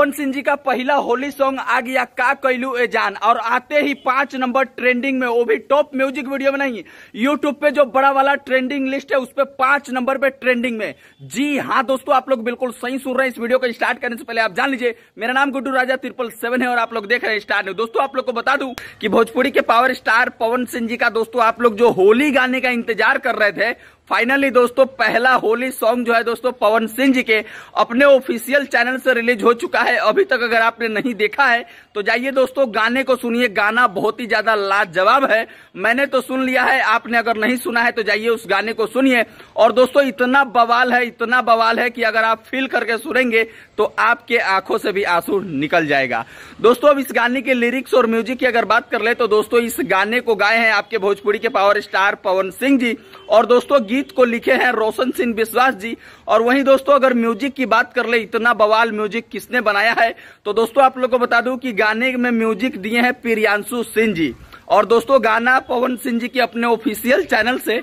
पवन सिंह जी का पहला होली सॉन्ग आ गया का कैलू ए जान और आते ही पांच नंबर ट्रेंडिंग में वो भी टॉप म्यूजिक वीडियो में नहीं यूट्यूब पे जो बड़ा वाला ट्रेंडिंग लिस्ट है उस पर पांच नंबर पे ट्रेंडिंग में जी हाँ दोस्तों आप लोग बिल्कुल सही सुन रहे हैं इस वीडियो को स्टार्ट करने से पहले आप जान लीजिए मेरा नाम गुड्डू राजा त्रिपल सेवन है और आप लोग देख रहे हैं स्टार न्यूज दोस्तों आप लोग को बता दू की भोजपुरी के पावर स्टार पवन सिंह जी का दोस्तों आप लोग जो होली गाने का इंतजार कर रहे थे फाइनली दोस्तों पहला होली सॉन्ग जो है दोस्तों पवन सिंह जी के अपने ऑफिशियल चैनल से रिलीज हो चुका है अभी तक अगर आपने नहीं देखा है तो जाइए दोस्तों गाने को सुनिए गाना बहुत ही ज्यादा लाजवाब है मैंने तो सुन लिया है आपने अगर नहीं सुना है तो जाइए उस गाने को सुनिए और दोस्तों इतना बवाल है इतना बवाल है कि अगर आप फील करके सुनेंगे तो आपके आंखों से भी आंसू निकल जाएगा दोस्तों अब इस गाने के लिरिक्स और म्यूजिक की अगर बात कर ले तो दोस्तों इस गाने को गाए हैं आपके भोजपुरी के पावर स्टार पवन सिंह जी और दोस्तों गीत गीत को लिखे हैं रोशन सिंह विश्वास जी और वहीं दोस्तों अगर म्यूजिक की बात कर ले इतना बवाल म्यूजिक किसने बनाया है तो दोस्तों आप लोग को बता दूं कि गाने में म्यूजिक दिए हैं प्रियांशु सिंह जी और दोस्तों गाना पवन सिंह जी के अपने ऑफिशियल चैनल से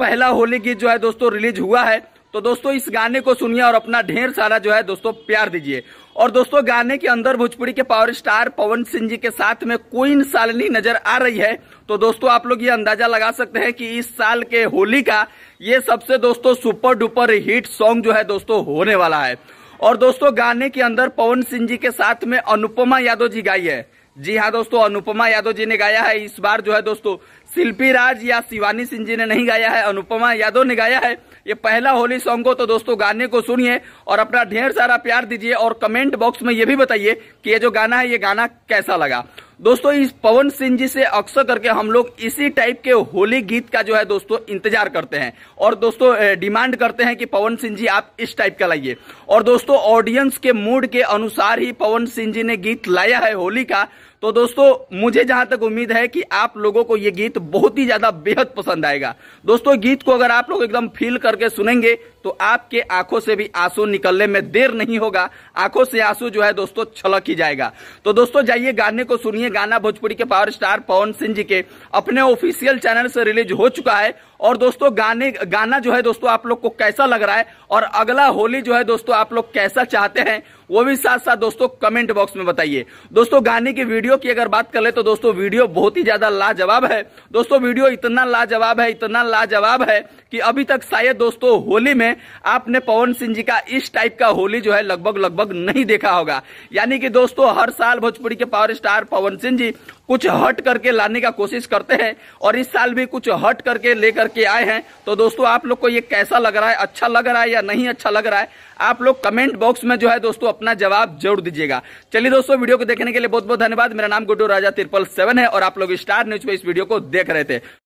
पहला होली गीत जो है दोस्तों रिलीज हुआ है तो दोस्तों इस गाने को सुनिए और अपना ढेर सारा जो है दोस्तों प्यार दीजिए और दोस्तों गाने के अंदर भोजपुरी के पावर स्टार पवन सिंह जी के साथ में क्वीन सालनी नजर आ रही है तो दोस्तों आप लोग ये अंदाजा लगा सकते हैं कि इस साल के होली का ये सबसे दोस्तों सुपर डुपर हिट सॉन्ग जो है दोस्तों होने वाला है और दोस्तों गाने के अंदर पवन सिंह जी के साथ में अनुपमा यादव जी गाई है जी हाँ दोस्तों अनुपमा यादव जी ने गाया है इस बार जो है दोस्तों शिल्पी राज या शिवानी सिंह जी ने नहीं गाया है अनुपमा यादव ने गाया है ये पहला होली सॉन्ग को तो दोस्तों गाने को सुनिए और अपना ढेर सारा प्यार दीजिए और कमेंट बॉक्स में ये भी बताइए कि ये जो गाना है ये गाना कैसा लगा दोस्तों इस पवन सिंह जी से अक्सर करके हम लोग इसी टाइप के होली गीत का जो है दोस्तों इंतजार करते हैं और दोस्तों डिमांड करते हैं कि पवन सिंह जी आप इस टाइप का लाइए और दोस्तों ऑडियंस के मूड के अनुसार ही पवन सिंह जी ने गीत लाया है होली का तो दोस्तों मुझे जहां तक उम्मीद है कि आप लोगों को ये गीत बहुत ही ज्यादा बेहद पसंद आएगा दोस्तों गीत को अगर आप लोग एकदम फील करके सुनेंगे तो आपके आंखों से भी आंसू निकलने में देर नहीं होगा आंखों से आंसू जो है दोस्तों छलक ही जाएगा तो दोस्तों जाइए गाने को सुनिए गाना भोजपुरी के पावर स्टार पवन सिंह जी के अपने ऑफिशियल चैनल से रिलीज हो चुका है और दोस्तों गाने गाना जो है दोस्तों आप लोग को कैसा लग रहा है और अगला होली जो है दोस्तों आप लोग कैसा चाहते हैं वो भी साथ साथ दोस्तों कमेंट बॉक्स में बताइए दोस्तों गाने की वीडियो की अगर बात कर ले तो दोस्तों वीडियो बहुत ही ज्यादा लाजवाब है दोस्तों वीडियो इतना लाजवाब है इतना लाजवाब है कि अभी तक शायद दोस्तों होली में आपने पवन सिंह जी का इस टाइप का होली जो है लगभग लगभग नहीं देखा होगा यानी कि दोस्तों हर साल भोजपुरी के पावर स्टार पवन सिंह जी कुछ हट करके लाने का कोशिश करते हैं और इस साल भी कुछ हट करके लेकर के आए हैं तो दोस्तों आप लोग को ये कैसा लग रहा है अच्छा लग रहा है या नहीं अच्छा लग रहा है आप लोग कमेंट बॉक्स में जो है दोस्तों अपना जवाब जरूर दीजिएगा चलिए दोस्तों वीडियो को देखने के लिए बहुत बहुत धन्यवाद मेरा नाम गुड्डू राजा त्रिपल सेवन है और आप लोग स्टार न्यूज पे इस वीडियो को देख रहे थे